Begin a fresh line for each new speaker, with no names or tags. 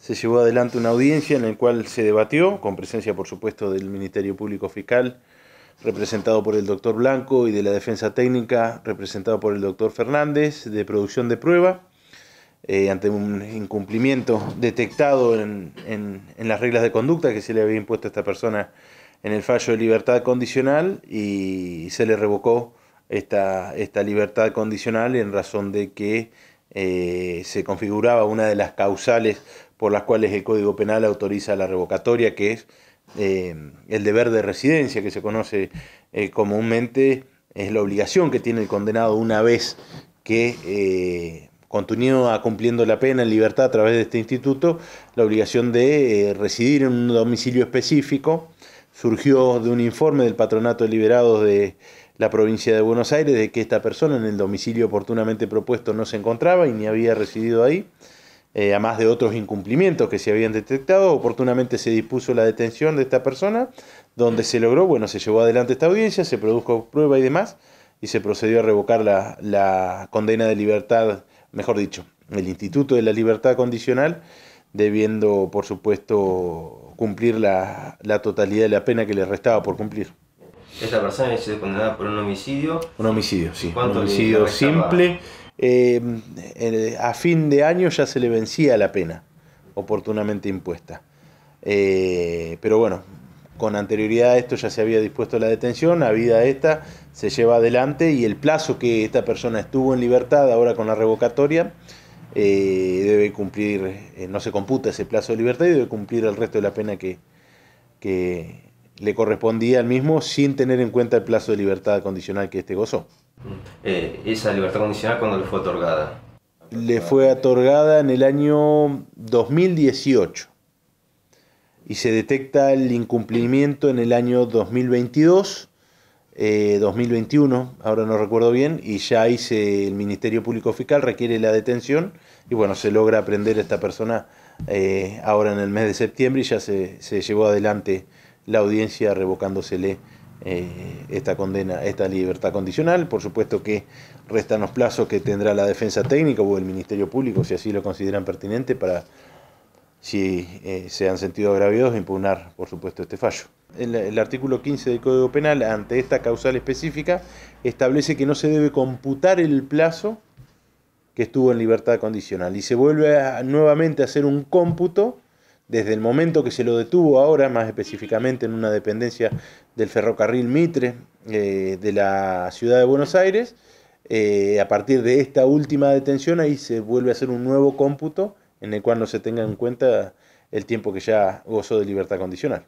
se llevó adelante una audiencia en la cual se debatió, con presencia por supuesto del Ministerio Público Fiscal, representado por el doctor Blanco, y de la Defensa Técnica, representado por el doctor Fernández, de producción de prueba, eh, ante un incumplimiento detectado en, las reglas de conducta que se le había impuesto a esta persona en el fallo de libertad condicional y se le revocó esta, esta libertad condicional en razón de que eh, se configuraba una de las causales por las cuales el Código Penal autoriza la revocatoria, que es eh, el deber de residencia, que se conoce eh, comúnmente, es la obligación que tiene el condenado una vez que continúa cumpliendo la pena en libertad a través de este instituto, la obligación de residir en un domicilio específico. Surgió de un informe del Patronato de Liberados de la provincia de Buenos Aires de que esta persona en el domicilio oportunamente propuesto no se encontraba y ni había residido ahí, eh, a además de otros incumplimientos que se habían detectado, oportunamente se dispuso la detención de esta persona, donde se logró, bueno, se llevó adelante esta audiencia, se produjo prueba y demás, y se procedió a revocar la, condena de libertad, mejor dicho, el Instituto de la Libertad Condicional, debiendo, por supuesto, cumplir la, la totalidad de la pena que le restaba por cumplir. Esta persona es condenada por un homicidio. Un homicidio, sí. Un homicidio simple. Eh, a fin de año ya se le vencía la pena, oportunamente impuesta. Eh, pero bueno, con anterioridad a esto ya se había dispuesto la detención, a vida esta se lleva adelante y el plazo que esta persona estuvo en libertad ahora con la revocatoria eh, debe cumplir, no se computa ese plazo de libertad y debe cumplir el resto de la pena que, que le correspondía al mismo sin tener en cuenta el plazo de libertad condicional que éste gozó. Mm. Eh, ¿Esa libertad condicional cuándo le fue otorgada? Le fue otorgada en el año 2018 y se detecta el incumplimiento en el año 2022. 2021, eh, ahora no recuerdo bien, y ya ahí el Ministerio Público Fiscal requiere la detención y bueno, se logra aprender a esta persona eh, ahora en el mes de septiembre y ya se, se llevó adelante la audiencia revocándosele eh, esta condena, esta libertad condicional. Por supuesto que restan los plazos que tendrá la defensa técnica o el Ministerio Público, si así lo consideran pertinente, para, si eh, se han sentido agraviados, impugnar, por supuesto, este fallo. El, artículo 15 del Código Penal, ante esta causal específica, establece que no se debe computar el plazo que estuvo en libertad condicional y se vuelve nuevamente a hacer un cómputo desde el momento que se lo detuvo ahora, más específicamente en una dependencia del ferrocarril Mitre eh, de la ciudad de Buenos Aires, eh, a partir de esta última detención ahí se vuelve a hacer un nuevo cómputo en el cual no se tenga en cuenta el tiempo que ya gozó de libertad condicional.